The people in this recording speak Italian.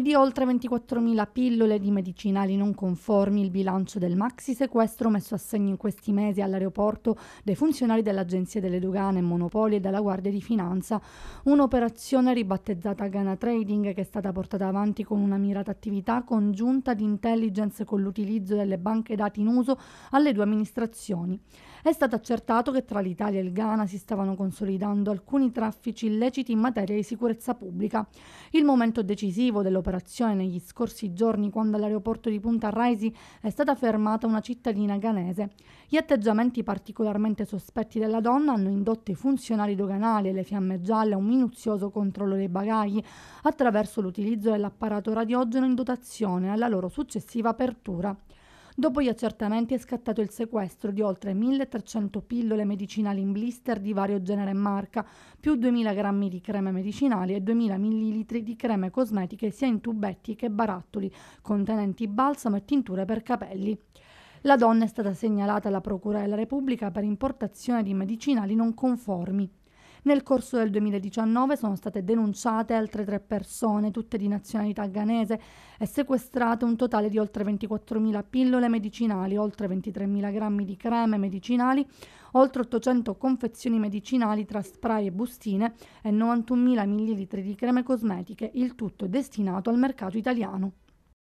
di oltre 24.000 pillole di medicinali non conformi il bilancio del maxi sequestro messo a segno in questi mesi all'aeroporto dai funzionari dell'Agenzia delle Dogane e Monopoli e dalla Guardia di Finanza, un'operazione ribattezzata Ghana Trading che è stata portata avanti con una mirata attività congiunta di intelligence con l'utilizzo delle banche dati in uso alle due amministrazioni. È stato accertato che tra l'Italia e il Ghana si stavano consolidando alcuni traffici illeciti in materia di sicurezza pubblica. Il momento decisivo dell'operazione operazione negli scorsi giorni quando all'aeroporto di Punta Raisi è stata fermata una cittadina ghanese. Gli atteggiamenti particolarmente sospetti della donna hanno indotto i funzionari doganali e le fiamme gialle a un minuzioso controllo dei bagagli attraverso l'utilizzo dell'apparato radiogeno in dotazione alla loro successiva apertura. Dopo gli accertamenti è scattato il sequestro di oltre 1300 pillole medicinali in blister di vario genere e marca, più 2000 grammi di creme medicinali e 2000 millilitri di creme cosmetiche sia in tubetti che barattoli, contenenti balsamo e tinture per capelli. La donna è stata segnalata alla Procura della Repubblica per importazione di medicinali non conformi. Nel corso del 2019 sono state denunciate altre tre persone, tutte di nazionalità ghanese, e sequestrate un totale di oltre 24.000 pillole medicinali, oltre 23.000 grammi di creme medicinali, oltre 800 confezioni medicinali tra spray e bustine e 91.000 ml di creme cosmetiche, il tutto destinato al mercato italiano.